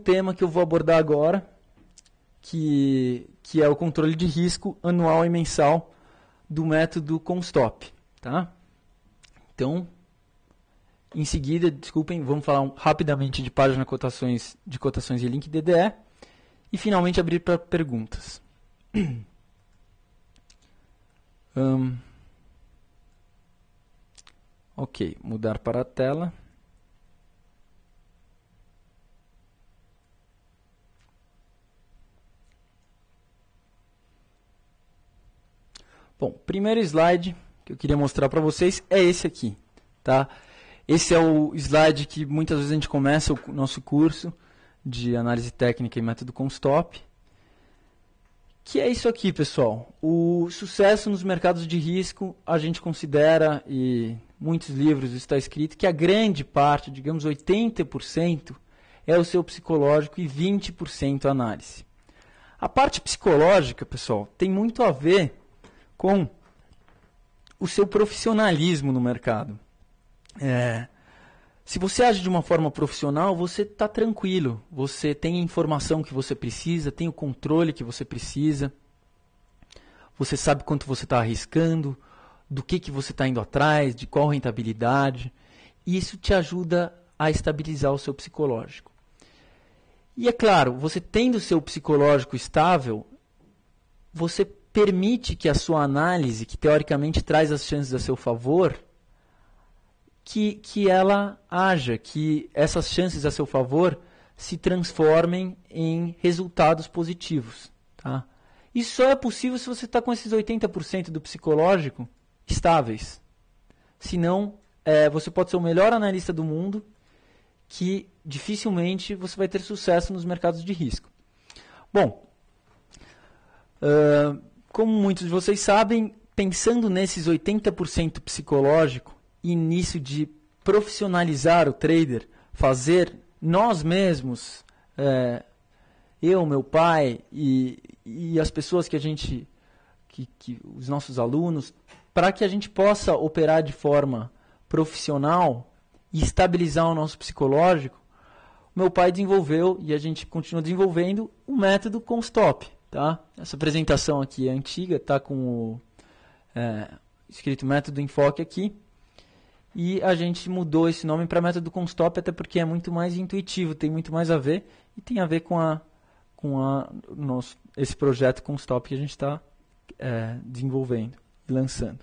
tema que eu vou abordar agora, que, que é o controle de risco anual e mensal do método Constop, tá? Então, em seguida, desculpem, vamos falar rapidamente de página cotações, de cotações e link DDE e finalmente abrir para perguntas. um, ok, mudar para a tela. Bom, primeiro slide que eu queria mostrar para vocês é esse aqui, tá? Esse é o slide que muitas vezes a gente começa o nosso curso de análise técnica e método com stop. que é isso aqui, pessoal. O sucesso nos mercados de risco, a gente considera, e muitos livros está escrito, que a grande parte, digamos 80%, é o seu psicológico e 20% análise. A parte psicológica, pessoal, tem muito a ver com o seu profissionalismo no mercado. É, se você age de uma forma profissional, você está tranquilo, você tem a informação que você precisa, tem o controle que você precisa, você sabe quanto você está arriscando, do que, que você está indo atrás, de qual rentabilidade. E isso te ajuda a estabilizar o seu psicológico. E é claro, você tendo o seu psicológico estável, você permite que a sua análise, que teoricamente traz as chances a seu favor, que, que ela haja, que essas chances a seu favor se transformem em resultados positivos. Tá? Isso só é possível se você está com esses 80% do psicológico estáveis. Senão, é, você pode ser o melhor analista do mundo, que dificilmente você vai ter sucesso nos mercados de risco. Bom, uh, como muitos de vocês sabem, pensando nesses 80% psicológico, início de profissionalizar o trader, fazer nós mesmos, é, eu, meu pai e, e as pessoas que a gente, que, que os nossos alunos, para que a gente possa operar de forma profissional e estabilizar o nosso psicológico, meu pai desenvolveu e a gente continua desenvolvendo o um método com stop. Tá? Essa apresentação aqui é antiga, está com o é, escrito método enfoque aqui. E a gente mudou esse nome para método Constop até porque é muito mais intuitivo, tem muito mais a ver e tem a ver com, a, com a, nosso, esse projeto Constop que a gente está é, desenvolvendo e lançando.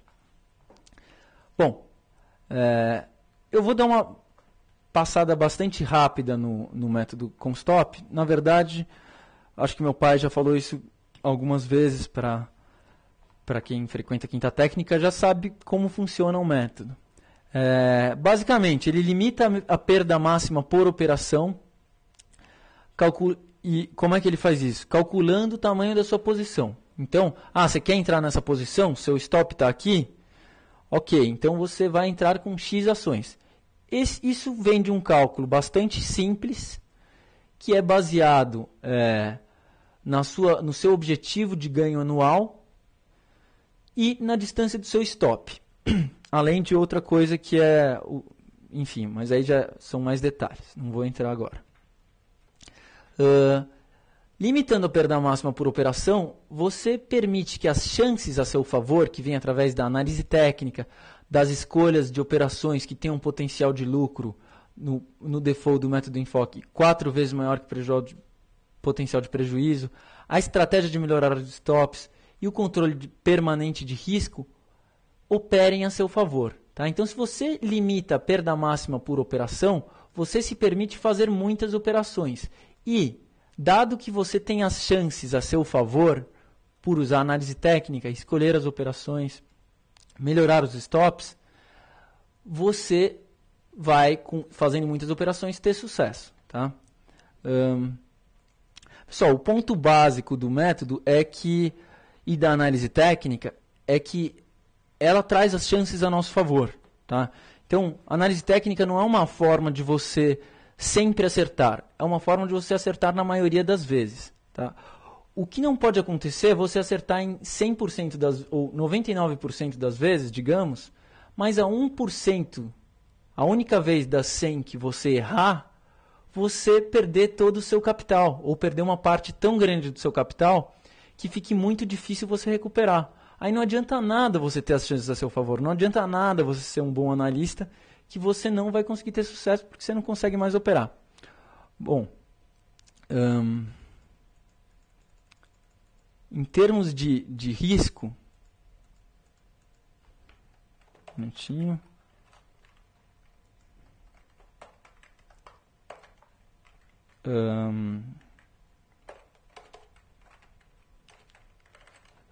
Bom, é, eu vou dar uma passada bastante rápida no, no método Constop. Na verdade, Acho que meu pai já falou isso algumas vezes para para quem frequenta a quinta técnica já sabe como funciona o método. É, basicamente, ele limita a perda máxima por operação. Calcula, e como é que ele faz isso? Calculando o tamanho da sua posição. Então, ah, você quer entrar nessa posição? Seu stop está aqui? Ok, então você vai entrar com X ações. Esse, isso vem de um cálculo bastante simples, que é baseado é, na sua, no seu objetivo de ganho anual e na distância do seu stop. Além de outra coisa que é, enfim, mas aí já são mais detalhes, não vou entrar agora. Uh, limitando a perda máxima por operação, você permite que as chances a seu favor, que vem através da análise técnica, das escolhas de operações que têm um potencial de lucro no, no default do método enfoque quatro vezes maior que o prejuízo potencial de prejuízo, a estratégia de melhorar os stops e o controle de, permanente de risco operem a seu favor. Tá? Então, se você limita a perda máxima por operação, você se permite fazer muitas operações. E, dado que você tem as chances a seu favor, por usar análise técnica, escolher as operações, melhorar os stops, você vai, com, fazendo muitas operações, ter sucesso. Tá? Um, Pessoal, o ponto básico do método é que e da análise técnica é que ela traz as chances a nosso favor, tá? Então, análise técnica não é uma forma de você sempre acertar, é uma forma de você acertar na maioria das vezes, tá? O que não pode acontecer é você acertar em 100% das ou 99% das vezes, digamos, mas a 1%, a única vez das 100 que você errar, você perder todo o seu capital, ou perder uma parte tão grande do seu capital que fique muito difícil você recuperar. Aí não adianta nada você ter as chances a seu favor, não adianta nada você ser um bom analista que você não vai conseguir ter sucesso porque você não consegue mais operar. Bom, em termos de, de risco, um minutinho. Um,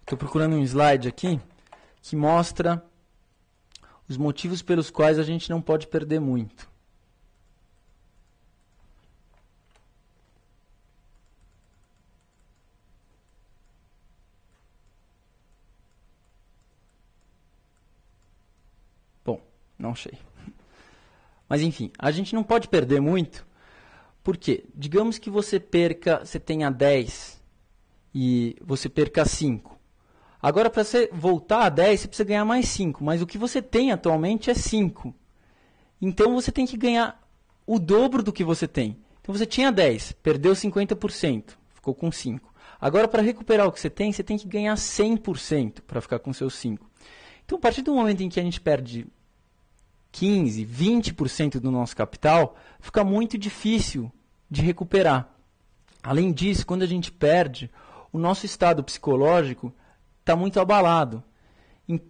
Estou procurando um slide aqui que mostra os motivos pelos quais a gente não pode perder muito. Bom, não achei. Mas enfim, a gente não pode perder muito por quê? Digamos que você perca, você tenha 10 e você perca 5. Agora, para você voltar a 10, você precisa ganhar mais 5, mas o que você tem atualmente é 5. Então, você tem que ganhar o dobro do que você tem. Então, você tinha 10, perdeu 50%, ficou com 5. Agora, para recuperar o que você tem, você tem que ganhar 100% para ficar com seus 5. Então, a partir do momento em que a gente perde 15%, 20% do nosso capital, fica muito difícil de recuperar. Além disso, quando a gente perde, o nosso estado psicológico está muito abalado.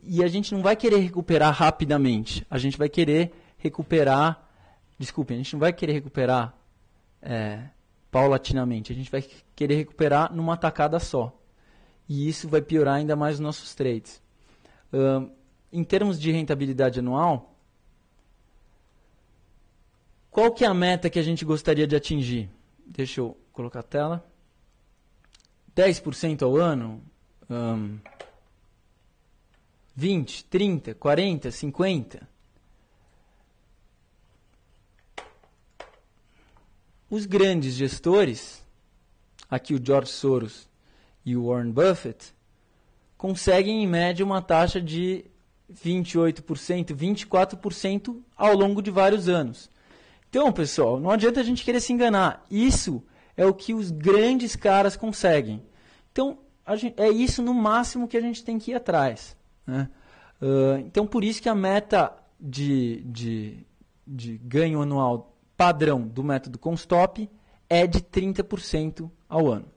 E a gente não vai querer recuperar rapidamente. A gente vai querer recuperar. Desculpe, a gente não vai querer recuperar é, paulatinamente. A gente vai querer recuperar numa tacada só. E isso vai piorar ainda mais os nossos trades. Um, em termos de rentabilidade anual, qual que é a meta que a gente gostaria de atingir? Deixa eu colocar a tela. 10% ao ano? Um, 20, 30, 40, 50? Os grandes gestores, aqui o George Soros e o Warren Buffett, conseguem em média uma taxa de 28%, 24% ao longo de vários anos. Então, pessoal, não adianta a gente querer se enganar. Isso é o que os grandes caras conseguem. Então, gente, é isso no máximo que a gente tem que ir atrás. Né? Uh, então, por isso que a meta de, de, de ganho anual padrão do método Constop é de 30% ao ano.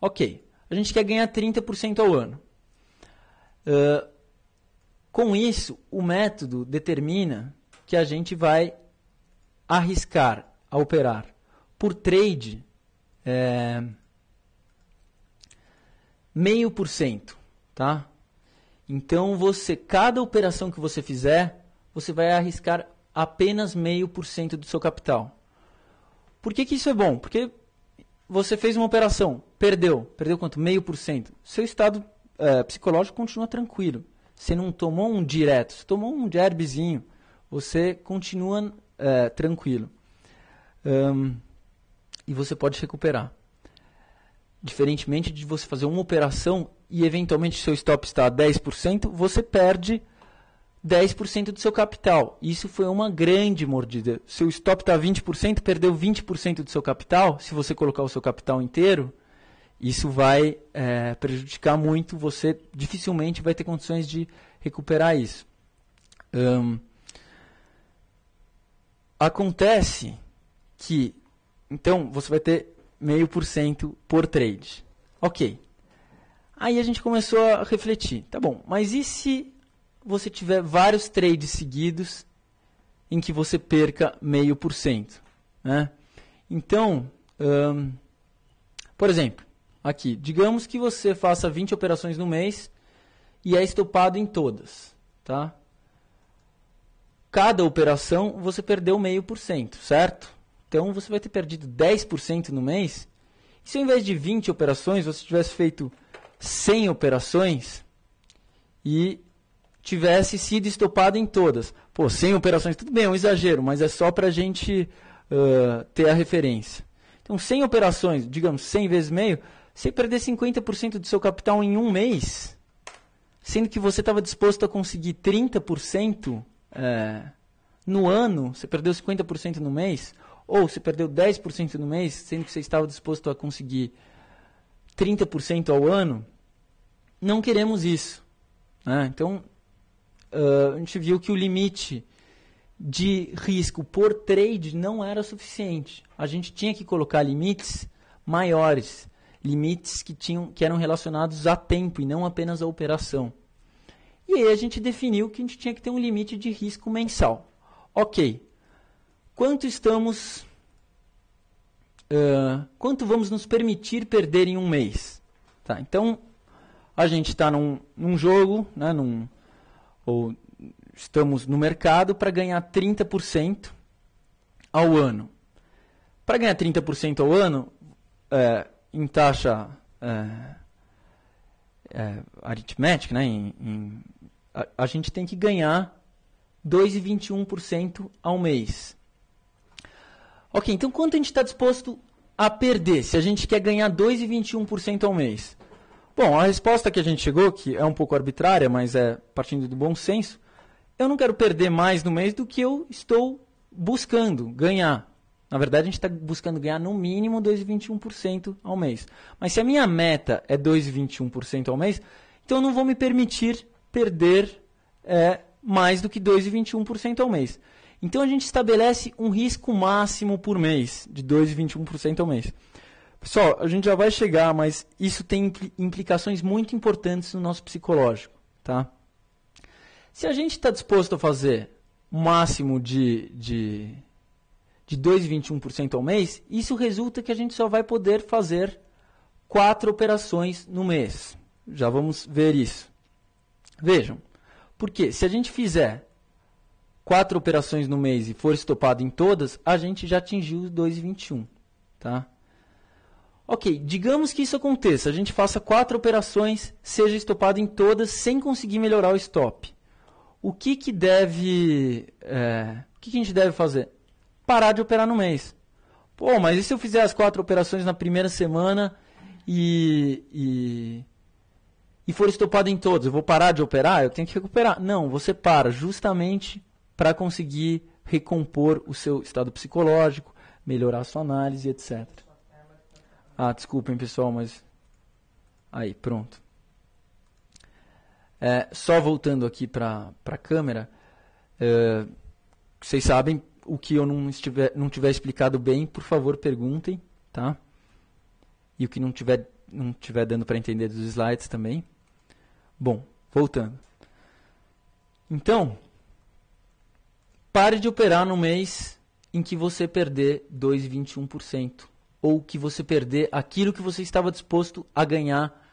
Ok, a gente quer ganhar 30% ao ano. Uh, com isso, o método determina que a gente vai arriscar a operar por trade é, meio por cento, tá? Então você, cada operação que você fizer, você vai arriscar apenas meio por cento do seu capital. Por que, que isso é bom? Porque você fez uma operação, perdeu, perdeu quanto? Meio por cento. Seu estado é, psicológico continua tranquilo. Você não tomou um direto, você tomou um derbyzinho. Você continua é, tranquilo. Um, e você pode recuperar. Diferentemente de você fazer uma operação e eventualmente seu stop está a 10%, você perde 10% do seu capital. Isso foi uma grande mordida. Seu stop está a 20%, perdeu 20% do seu capital. Se você colocar o seu capital inteiro, isso vai é, prejudicar muito. Você dificilmente vai ter condições de recuperar isso. Um, Acontece que, então, você vai ter meio por cento por trade. Ok. Aí a gente começou a refletir. Tá bom, mas e se você tiver vários trades seguidos em que você perca meio por cento? Né? Então, por exemplo, aqui, digamos que você faça 20 operações no mês e é estopado em todas, tá? cada operação você perdeu meio por cento, certo? Então você vai ter perdido 10% no mês. E se ao invés de 20 operações você tivesse feito 100 operações e tivesse sido estopado em todas? Pô, 100 operações, tudo bem, é um exagero, mas é só para a gente uh, ter a referência. Então 100 operações, digamos 100 vezes meio, você perder 50% do seu capital em um mês, sendo que você estava disposto a conseguir 30%, é, no ano, você perdeu 50% no mês, ou você perdeu 10% no mês, sendo que você estava disposto a conseguir 30% ao ano, não queremos isso. Né? Então, uh, a gente viu que o limite de risco por trade não era suficiente. A gente tinha que colocar limites maiores, limites que, tinham, que eram relacionados a tempo e não apenas à operação. E aí a gente definiu que a gente tinha que ter um limite de risco mensal. Ok. Quanto estamos. Uh, quanto vamos nos permitir perder em um mês? Tá, então, a gente está num, num, jogo, né, num, ou estamos no mercado para ganhar 30% ao ano. Para ganhar 30% ao ano, é, em taxa. É, é, aritmética, né? Em, em, a, a, gente tem que ganhar 2,21% ao mês. Ok, então quanto a gente está disposto a perder se a gente quer ganhar 2,21% ao mês? Bom, a resposta que a gente chegou, que é um pouco arbitrária, mas é partindo do bom senso, eu não quero perder mais no mês do que eu estou buscando ganhar. Na verdade, a gente está buscando ganhar no mínimo 2,21% ao mês. Mas se a minha meta é 2,21% ao mês, então eu não vou me permitir perder é, mais do que 2,21% ao mês. Então a gente estabelece um risco máximo por mês, de 2,21% ao mês. Pessoal, a gente já vai chegar, mas isso tem implicações muito importantes no nosso psicológico, tá? Se a gente está disposto a fazer o máximo de, de de 2,21% ao mês, isso resulta que a gente só vai poder fazer quatro operações no mês. Já vamos ver isso. Vejam, porque se a gente fizer quatro operações no mês e for estopado em todas, a gente já atingiu os 2,21, tá? Ok, digamos que isso aconteça, a gente faça quatro operações, seja estopado em todas, sem conseguir melhorar o stop. O que, que deve. É, o que, que a gente deve fazer? parar de operar no mês. Pô, mas e se eu fizer as quatro operações na primeira semana e, e, e for estopado em todos? Eu vou parar de operar? Eu tenho que recuperar. Não, você para justamente para conseguir recompor o seu estado psicológico, melhorar a sua análise, etc. Ah, desculpem pessoal, mas. Aí, pronto. É, só voltando aqui para a câmera, é, vocês sabem, o que eu não, estiver, não tiver explicado bem, por favor, perguntem, tá? E o que não tiver, não tiver dando para entender dos slides também. Bom, voltando. Então, pare de operar no mês em que você perder 2,21%, ou que você perder aquilo que você estava disposto a ganhar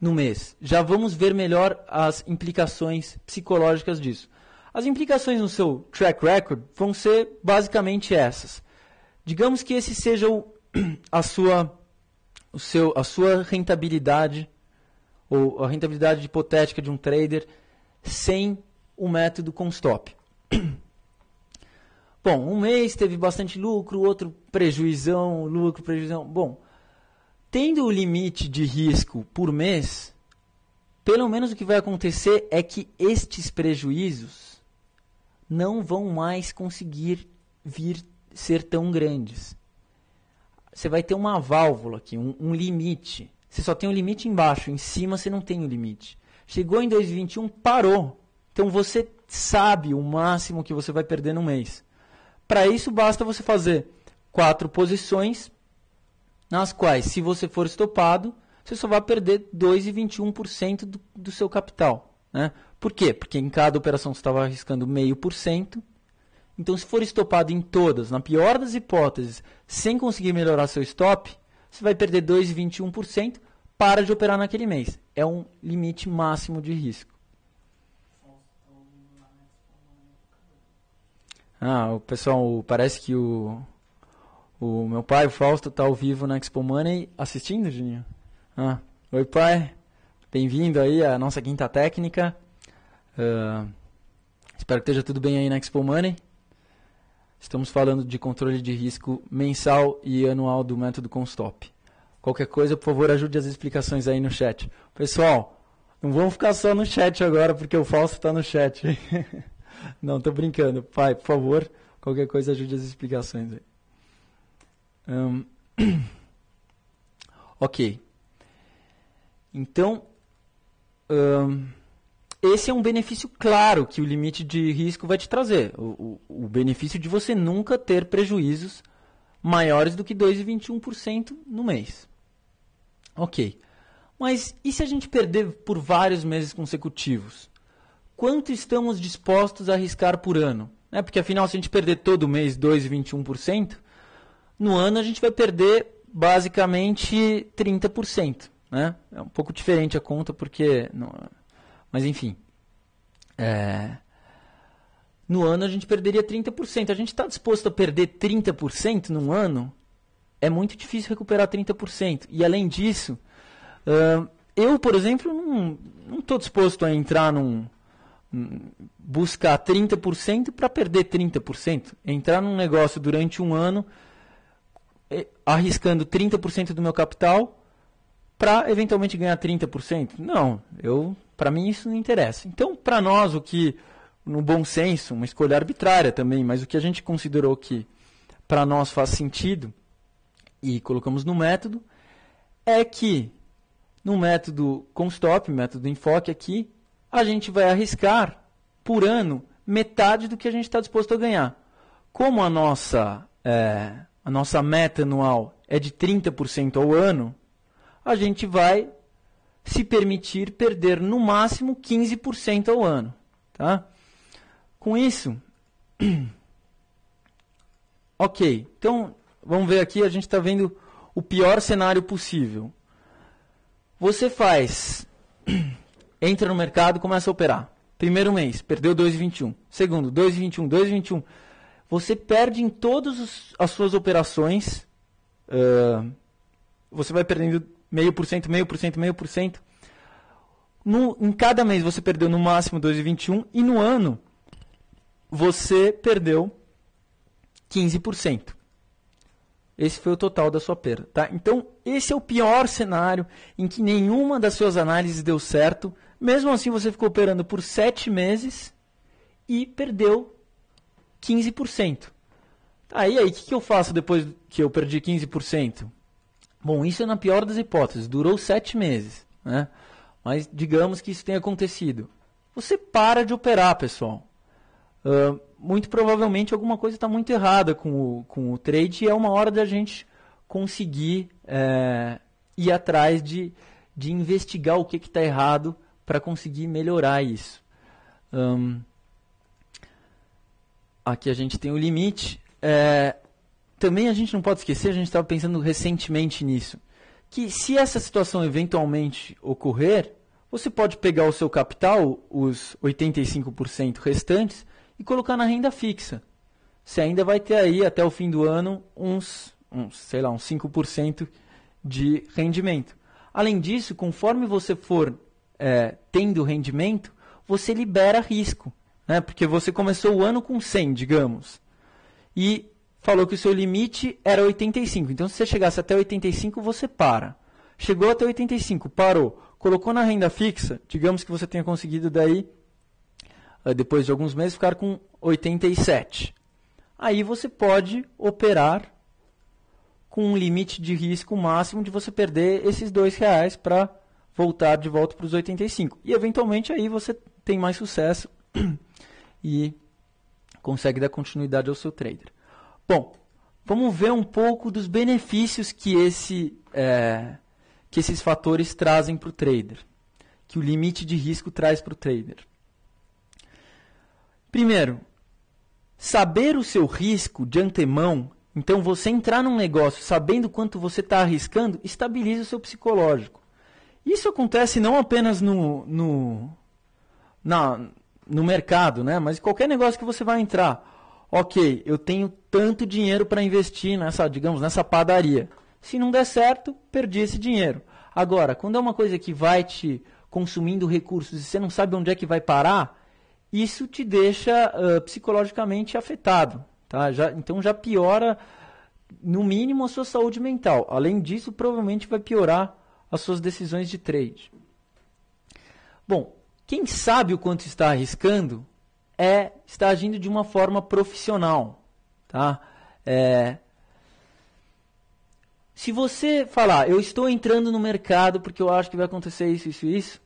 no mês. Já vamos ver melhor as implicações psicológicas disso. As implicações no seu track record vão ser basicamente essas. Digamos que esse seja o, a, sua, o seu, a sua rentabilidade, ou a rentabilidade hipotética de um trader sem o método stop. Bom, um mês teve bastante lucro, outro prejuizão, lucro, prejuizão. Bom, tendo o limite de risco por mês, pelo menos o que vai acontecer é que estes prejuízos não vão mais conseguir vir ser tão grandes. Você vai ter uma válvula aqui, um, um limite. Você só tem um limite embaixo, em cima você não tem o um limite. Chegou em 2021, parou. Então você sabe o máximo que você vai perder no mês. Para isso basta você fazer quatro posições nas quais, se você for estopado, você só vai perder 2,21% do, do seu capital. Né? Por quê? Porque em cada operação você estava arriscando meio por cento. Então, se for estopado em todas, na pior das hipóteses, sem conseguir melhorar seu stop, você vai perder 2,21%, para de operar naquele mês. É um limite máximo de risco. Ah, o pessoal, parece que o, o meu pai, o Fausto, está ao vivo na Expo Money assistindo, Juninho. Ah, oi pai, bem-vindo aí à nossa quinta técnica. Uh, espero que esteja tudo bem aí na Expo Money. Estamos falando de controle de risco mensal e anual do método Constop. Qualquer coisa, por favor, ajude as explicações aí no chat. Pessoal, não vão ficar só no chat agora, porque o falso está no chat. não, estou brincando. Pai, por favor, qualquer coisa, ajude as explicações aí. Um, ok. Então, um, esse é um benefício claro que o limite de risco vai te trazer. O, o, o benefício de você nunca ter prejuízos maiores do que 2,21% no mês. Ok. Mas e se a gente perder por vários meses consecutivos? Quanto estamos dispostos a arriscar por ano? É Porque afinal, se a gente perder todo mês 2,21%, no ano a gente vai perder basicamente 30%. Né? É um pouco diferente a conta, porque. Não mas enfim. É... No ano a gente perderia 30%. A gente está disposto a perder 30% num ano? É muito difícil recuperar 30%. E além disso, uh, eu, por exemplo, não estou disposto a entrar num. buscar 30% para perder 30%. Entrar num negócio durante um ano é, arriscando 30% do meu capital para eventualmente ganhar 30%. Não, eu para mim isso não interessa. Então, para nós, o que, no bom senso, uma escolha arbitrária também, mas o que a gente considerou que para nós faz sentido e colocamos no método, é que no método Constop, método Enfoque aqui, a gente vai arriscar por ano metade do que a gente está disposto a ganhar. Como a nossa, é, a nossa meta anual é de 30% ao ano, a gente vai se permitir perder no máximo 15% ao ano. Tá? Com isso, ok, então vamos ver aqui, a gente está vendo o pior cenário possível. Você faz, entra no mercado, começa a operar. Primeiro mês, perdeu 2,21. Segundo, 2,21, 2,21. Você perde em todas as suas operações. Uh, você vai perdendo meio por cento, meio por cento, meio por cento. No, em cada mês você perdeu no máximo 2,21 e no ano você perdeu 15%. Esse foi o total da sua perda, tá? Então, esse é o pior cenário em que nenhuma das suas análises deu certo. Mesmo assim, você ficou operando por 7 meses e perdeu 15%. Aí aí, o que, que eu faço depois que eu perdi 15%? Bom, isso é na pior das hipóteses, durou sete meses, né? Mas digamos que isso tenha acontecido. Você para de operar, pessoal. Uh, muito provavelmente alguma coisa está muito errada com o, com o trade e é uma hora da gente conseguir é, ir atrás de, de investigar o que está errado para conseguir melhorar isso. Um, ah, aqui a gente tem o limite. É, também a gente não pode esquecer, a gente estava pensando recentemente nisso, que se essa situação eventualmente ocorrer, você pode pegar o seu capital, os 85% restantes, e colocar na renda fixa. Você ainda vai ter aí até o fim do ano uns, uns sei lá, uns 5% de rendimento. Além disso, conforme você for é, tendo rendimento, você libera risco, né? porque você começou o ano com 100, digamos, e falou que o seu limite era 85. Então, se você chegasse até 85, você para. Chegou até 85, parou. Colocou na renda fixa, digamos que você tenha conseguido daí, eh, depois de alguns meses, ficar com 87. Aí você pode operar com um limite de risco máximo de você perder esses dois reais para voltar de volta para os 85. E eventualmente aí você tem mais sucesso e consegue dar continuidade ao seu trader. Bom, vamos ver um pouco dos benefícios que, esse, é, que esses fatores trazem para o trader, que o limite de risco traz para o trader. Primeiro, saber o seu risco de antemão. Então, você entrar num negócio sabendo quanto você está arriscando, estabiliza o seu psicológico. Isso acontece não apenas no, no, na, no mercado, né? mas em qualquer negócio que você vai entrar ok, eu tenho tanto dinheiro para investir nessa, digamos, nessa padaria. Se não der certo, perdi esse dinheiro. Agora, quando é uma coisa que vai te consumindo recursos e você não sabe onde é que vai parar, isso te deixa uh, psicologicamente afetado. Tá? Já, então já piora, no mínimo, a sua saúde mental. Além disso, provavelmente vai piorar as suas decisões de trade. Bom, quem sabe o quanto está arriscando é estar agindo de uma forma profissional, tá? É, se você falar, eu estou entrando no mercado porque eu acho que vai acontecer isso, isso, isso,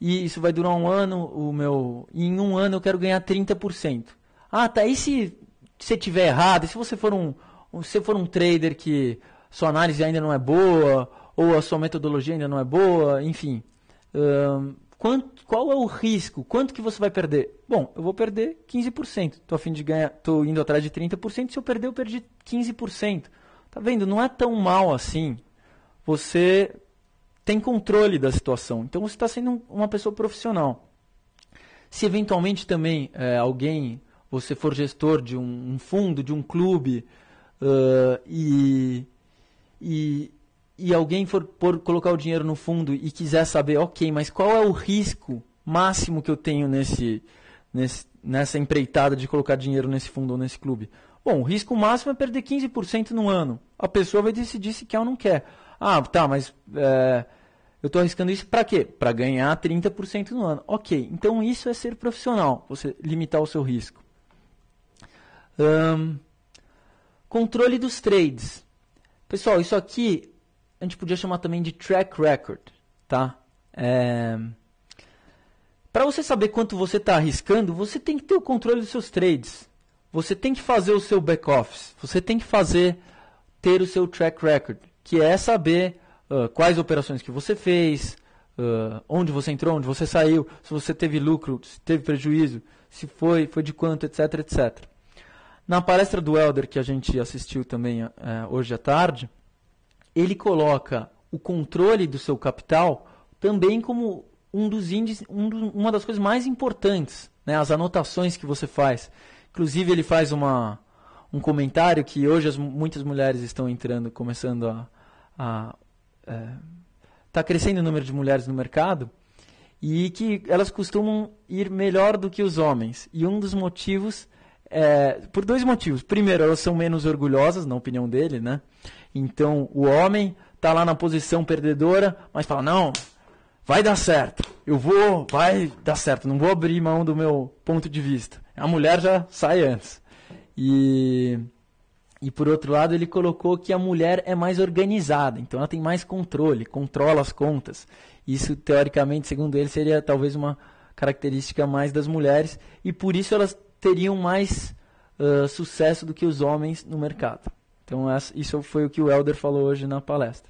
e isso vai durar um ano, o meu, e em um ano eu quero ganhar 30%. Ah, tá, e se você tiver errado, se você for um, se for um trader que sua análise ainda não é boa, ou a sua metodologia ainda não é boa, enfim, hum, Quanto, qual é o risco? Quanto que você vai perder? Bom, eu vou perder 15%. Estou a fim de ganhar, tô indo atrás de 30%. Se eu perder, eu perdi 15%. Tá vendo? Não é tão mal assim. Você tem controle da situação. Então você está sendo um, uma pessoa profissional. Se eventualmente também é, alguém, você for gestor de um, um fundo, de um clube, uh, e, e e alguém for por colocar o dinheiro no fundo e quiser saber, ok, mas qual é o risco máximo que eu tenho nesse, nesse nessa empreitada de colocar dinheiro nesse fundo ou nesse clube? Bom, o risco máximo é perder 15% no ano. A pessoa vai decidir se quer ou não quer. Ah, tá, mas é, eu estou arriscando isso para quê? Para ganhar 30% no ano. Ok, então isso é ser profissional, você limitar o seu risco. Um, controle dos trades. Pessoal, isso aqui a gente podia chamar também de track record, tá? É... Para você saber quanto você está arriscando, você tem que ter o controle dos seus trades. Você tem que fazer o seu back office. Você tem que fazer ter o seu track record, que é saber uh, quais operações que você fez, uh, onde você entrou, onde você saiu, se você teve lucro, se teve prejuízo, se foi, foi de quanto, etc, etc. Na palestra do Elder que a gente assistiu também uh, hoje à tarde, ele coloca o controle do seu capital também como um dos índices, um uma das coisas mais importantes, né? as anotações que você faz. Inclusive ele faz uma, um comentário que hoje as, muitas mulheres estão entrando, começando a, a é, tá crescendo o número de mulheres no mercado e que elas costumam ir melhor do que os homens. E um dos motivos é, por dois motivos. Primeiro, elas são menos orgulhosas, na opinião dele, né? Então o homem tá lá na posição perdedora, mas fala: não, vai dar certo, eu vou, vai dar certo, não vou abrir mão do meu ponto de vista. A mulher já sai antes. E, e por outro lado, ele colocou que a mulher é mais organizada, então ela tem mais controle, controla as contas. Isso, teoricamente, segundo ele, seria talvez uma característica mais das mulheres, e por isso elas teriam mais uh, sucesso do que os homens no mercado. Então, isso foi o que o Elder falou hoje na palestra.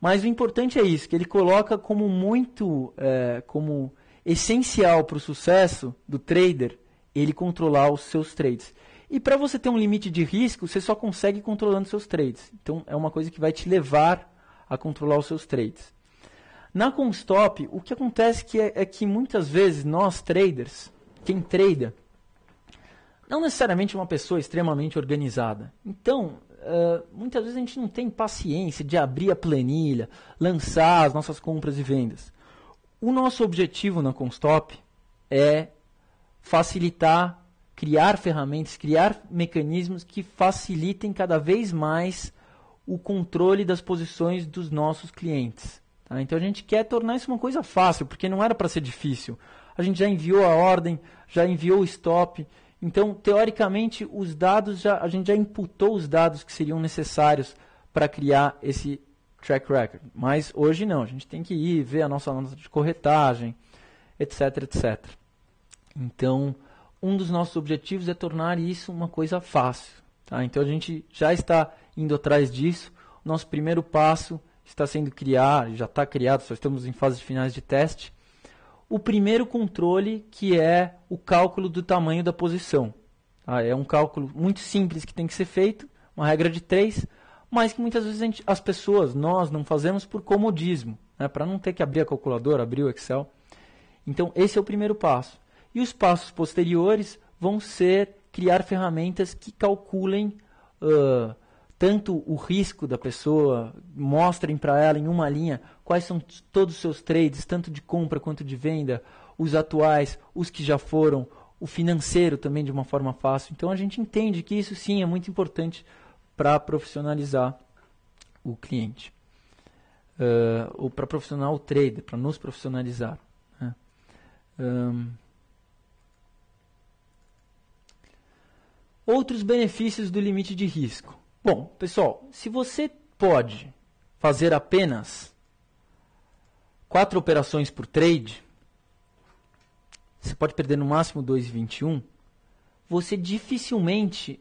Mas o importante é isso, que ele coloca como muito, é, como essencial para o sucesso do trader, ele controlar os seus trades. E para você ter um limite de risco, você só consegue controlando seus trades. Então, é uma coisa que vai te levar a controlar os seus trades. Na Constop, o que acontece que é, é que muitas vezes nós traders, quem trada, não necessariamente uma pessoa extremamente organizada. Então, ah, muitas vezes a gente não tem paciência de abrir a planilha, lançar as nossas compras e vendas. O nosso objetivo na Constop é facilitar, criar ferramentas, criar mecanismos que facilitem cada vez mais o controle das posições dos nossos clientes. Tá? Então a gente quer tornar isso uma coisa fácil, porque não era para ser difícil. A gente já enviou a ordem, já enviou o stop, então, teoricamente, os dados já, a gente já imputou os dados que seriam necessários para criar esse track record. Mas hoje não, a gente tem que ir ver a nossa nota de corretagem, etc, etc. Então, um dos nossos objetivos é tornar isso uma coisa fácil. Tá? Então, a gente já está indo atrás disso. Nosso primeiro passo está sendo criar, já está criado, só estamos em fases finais de teste, o primeiro controle, que é o cálculo do tamanho da posição. Ah, é um cálculo muito simples que tem que ser feito, uma regra de três, mas que muitas vezes gente, as pessoas, nós, não fazemos por comodismo, né, para não ter que abrir a calculadora, abrir o Excel. Então, esse é o primeiro passo. E os passos posteriores vão ser criar ferramentas que calculem uh, tanto o risco da pessoa, mostrem para ela em uma linha quais são todos os seus trades, tanto de compra quanto de venda, os atuais, os que já foram, o financeiro também de uma forma fácil. Então a gente entende que isso sim é muito importante para profissionalizar o cliente, uh, ou para profissional o trader, para nos profissionalizar. Né? Um, Outros benefícios do limite de risco. Bom, pessoal, se você pode fazer apenas quatro operações por trade, você pode perder no máximo 2,21. Você dificilmente.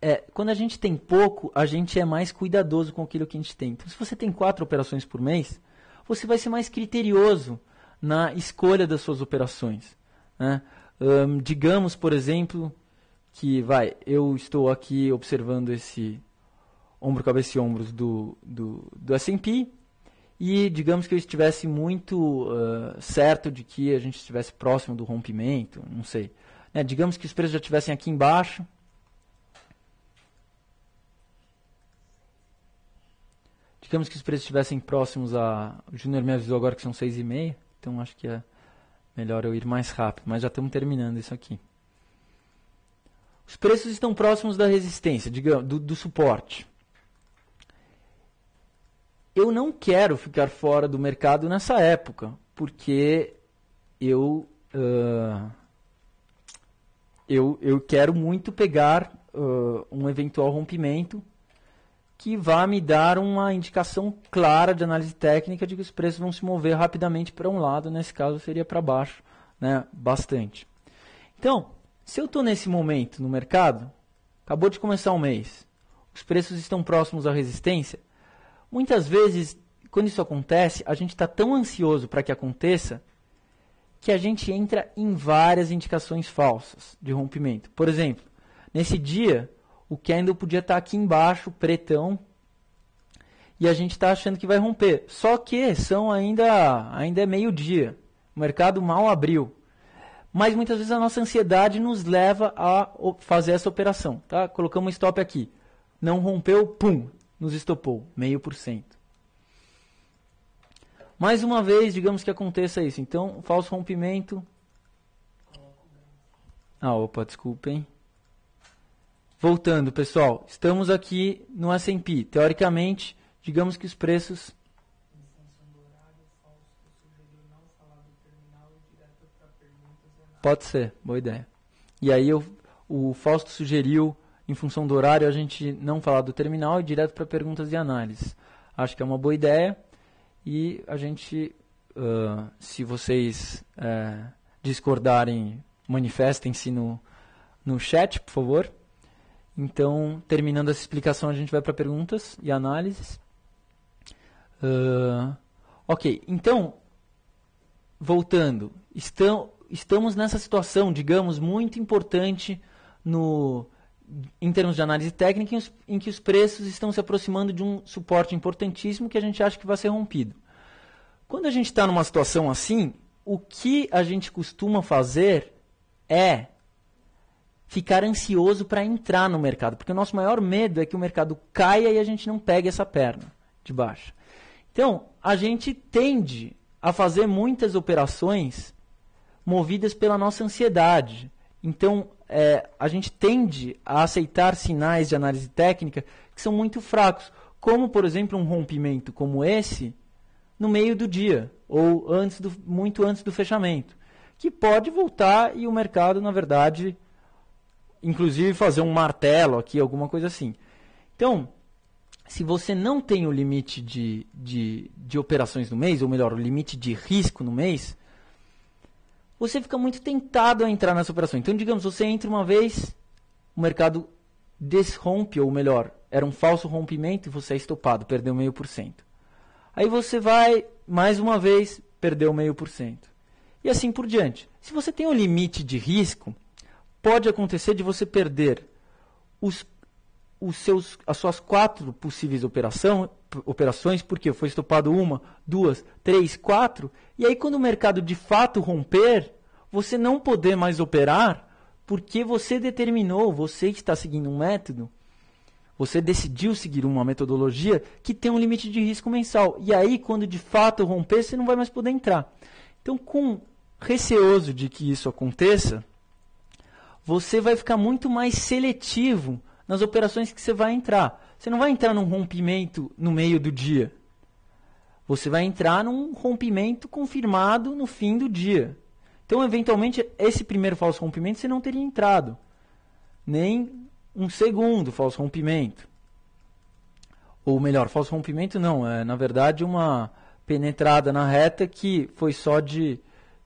É, quando a gente tem pouco, a gente é mais cuidadoso com aquilo que a gente tem. Então, se você tem quatro operações por mês, você vai ser mais criterioso na escolha das suas operações. Né? digamos, por exemplo, que vai, eu estou aqui observando esse ombro, cabeça e ombros do, do, do S&P e digamos que eu estivesse muito uh, certo de que a gente estivesse próximo do rompimento, não sei. Né, digamos que os preços já estivessem aqui embaixo. Digamos que os preços estivessem próximos a. O Júnior me avisou agora que são 6,5, então acho que é melhor eu ir mais rápido, mas já estamos terminando isso aqui. Os preços estão próximos da resistência, digamos, do, do suporte eu não quero ficar fora do mercado nessa época, porque eu uh, eu, eu quero muito pegar uh, um eventual rompimento que vá me dar uma indicação clara de análise técnica de que os preços vão se mover rapidamente para um lado, nesse caso seria para baixo, né? Bastante. Então, se eu estou nesse momento no mercado, acabou de começar o um mês, os preços estão próximos à resistência, Muitas vezes, quando isso acontece, a gente está tão ansioso para que aconteça que a gente entra em várias indicações falsas de rompimento. Por exemplo, nesse dia, o candle podia estar tá aqui embaixo, pretão, e a gente está achando que vai romper. Só que são ainda, ainda é meio-dia. O mercado mal abriu. Mas muitas vezes a nossa ansiedade nos leva a fazer essa operação. Tá? Colocamos um stop aqui. Não rompeu, pum, nos estopou, meio por cento. Mais uma vez, digamos que aconteça isso. Então, falso rompimento. Ah, opa, desculpem. Voltando, pessoal, estamos aqui no S&P. Teoricamente, digamos que os preços Pode ser, boa ideia. E aí eu, o Fausto sugeriu em função do horário, a gente não falar do terminal e direto para perguntas e análises. Acho que é uma boa ideia e a gente, uh, se vocês uh, discordarem, manifestem-se no, no chat, por favor. Então, terminando essa explicação, a gente vai para perguntas e análises. Uh, ok, então, voltando, estão, estamos nessa situação, digamos, muito importante no, em termos de análise técnica, em, em que os preços estão se aproximando de um suporte importantíssimo que a gente acha que vai ser rompido. Quando a gente está numa situação assim, o que a gente costuma fazer é ficar ansioso para entrar no mercado, porque o nosso maior medo é que o mercado caia e a gente não pegue essa perna de baixo. Então, a gente tende a fazer muitas operações movidas pela nossa ansiedade. Então, é, a gente tende a aceitar sinais de análise técnica que são muito fracos, como, por exemplo, um rompimento como esse no meio do dia ou antes do, muito antes do fechamento, que pode voltar e o mercado, na verdade, inclusive fazer um martelo aqui, alguma coisa assim. Então, se você não tem o limite de, de, de operações no mês, ou melhor, o limite de risco no mês, você fica muito tentado a entrar nessa operação. Então, digamos, você entra uma vez, o mercado desrompe, ou melhor, era um falso rompimento e você é estopado, perdeu meio por cento. Aí você vai, mais uma vez, perdeu meio por cento. E assim por diante. Se você tem um limite de risco, pode acontecer de você perder os os seus, as suas quatro possíveis operação, operações, porque foi estopado uma, duas, três, quatro, e aí quando o mercado de fato romper, você não poder mais operar, porque você determinou, você está seguindo um método, você decidiu seguir uma metodologia que tem um limite de risco mensal. E aí, quando de fato romper, você não vai mais poder entrar. Então, com receoso de que isso aconteça, você vai ficar muito mais seletivo nas operações que você vai entrar. Você não vai entrar num rompimento no meio do dia. Você vai entrar num rompimento confirmado no fim do dia. Então, eventualmente, esse primeiro falso rompimento você não teria entrado. Nem um segundo falso rompimento. Ou melhor, falso rompimento não, é na verdade uma penetrada na reta que foi só de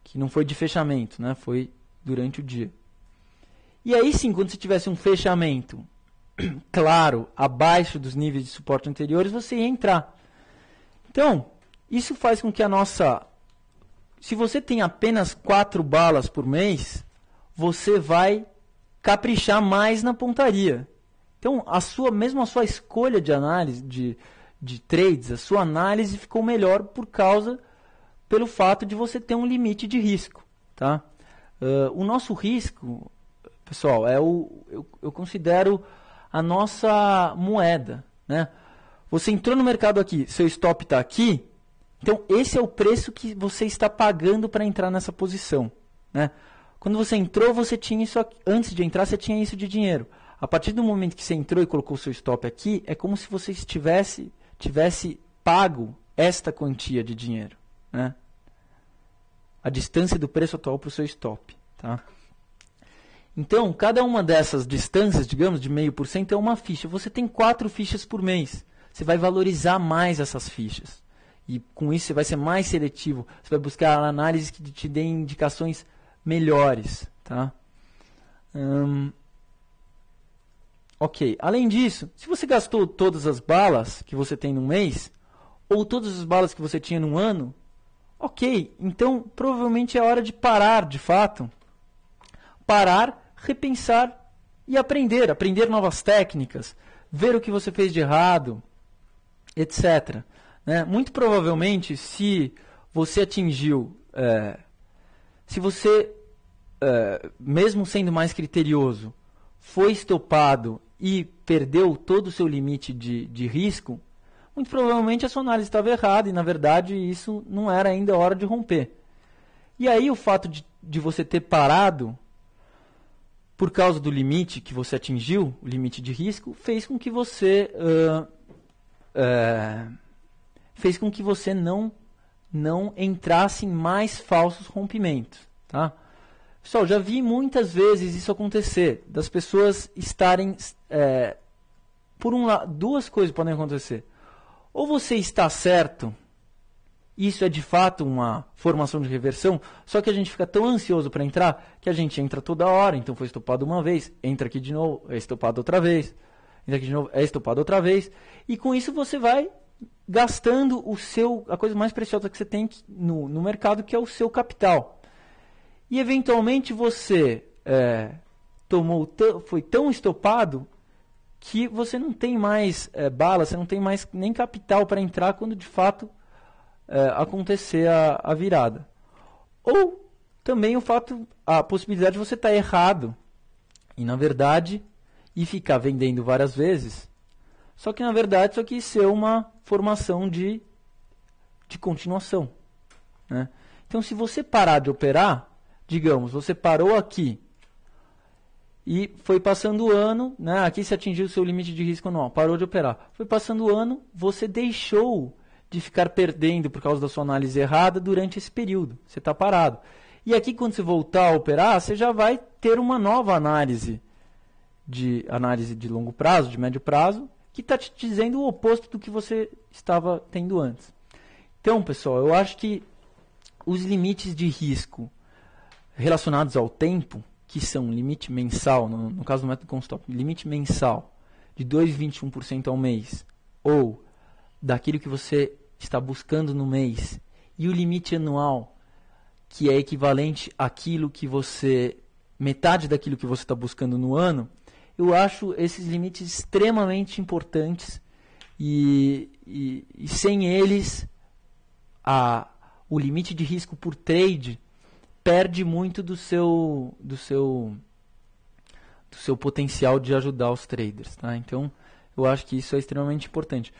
que não foi de fechamento, né? Foi durante o dia. E aí sim, quando você tivesse um fechamento claro, abaixo dos níveis de suporte anteriores, você ia entrar. Então, isso faz com que a nossa. Se você tem apenas quatro balas por mês, você vai caprichar mais na pontaria. Então, a sua, mesmo a sua escolha de análise, de, de trades, a sua análise ficou melhor por causa, pelo fato de você ter um limite de risco. Tá? Uh, o nosso risco, pessoal, é o, eu, eu considero a nossa moeda. Né? Você entrou no mercado aqui, seu stop está aqui, então esse é o preço que você está pagando para entrar nessa posição. Né? Quando você entrou, você tinha isso aqui, antes de entrar, você tinha isso de dinheiro. A partir do momento que você entrou e colocou seu stop aqui, é como se você estivesse tivesse pago esta quantia de dinheiro, né? A distância do preço atual para o seu stop, tá? Então, cada uma dessas distâncias, digamos, de meio por cento é uma ficha. Você tem quatro fichas por mês. Você vai valorizar mais essas fichas. E com isso você vai ser mais seletivo. Você vai buscar análises que te deem indicações melhores. Tá? Hum, ok. Além disso, se você gastou todas as balas que você tem no mês, ou todas as balas que você tinha no ano, ok. Então provavelmente é hora de parar de fato parar, repensar e aprender, aprender novas técnicas, ver o que você fez de errado, etc. Né? Muito provavelmente, se você atingiu, é, se você, é, mesmo sendo mais criterioso, foi estopado e perdeu todo o seu limite de, de risco, muito provavelmente a sua análise estava errada e, na verdade, isso não era ainda hora de romper. E aí o fato de, de você ter parado por causa do limite que você atingiu, o limite de risco, fez com que você uh, uh, fez com que você não não entrasse em mais falsos rompimentos, tá? Pessoal, já vi muitas vezes isso acontecer, das pessoas estarem é, por um lado, duas coisas podem acontecer. Ou você está certo isso é de fato uma formação de reversão, só que a gente fica tão ansioso para entrar que a gente entra toda hora, então foi estopado uma vez, entra aqui de novo, é estopado outra vez, entra aqui de novo, é estopado outra vez, e com isso você vai gastando o seu a coisa mais preciosa que você tem no, no mercado, que é o seu capital. E eventualmente você é, tomou foi tão estopado que você não tem mais é, bala, você não tem mais nem capital para entrar quando de fato é, acontecer a, a virada. Ou também o fato, a possibilidade de você estar tá errado e na verdade e ficar vendendo várias vezes. Só que na verdade isso aqui ser uma formação de, de continuação. Né? Então se você parar de operar, digamos, você parou aqui e foi passando o ano, né? aqui se atingiu o seu limite de risco não, parou de operar. Foi passando o ano, você deixou de ficar perdendo por causa da sua análise errada durante esse período. Você está parado. E aqui, quando você voltar a operar, você já vai ter uma nova análise de análise de longo prazo, de médio prazo, que está te dizendo o oposto do que você estava tendo antes. Então, pessoal, eu acho que os limites de risco relacionados ao tempo, que são limite mensal, no, no caso do método Constop, limite mensal de 2,21% ao mês, ou daquilo que você está buscando no mês e o limite anual, que é equivalente àquilo que você metade daquilo que você está buscando no ano, eu acho esses limites extremamente importantes e, e, e sem eles a, o limite de risco por trade perde muito do seu do seu do seu potencial de ajudar os traders, tá? Então eu acho que isso é extremamente importante.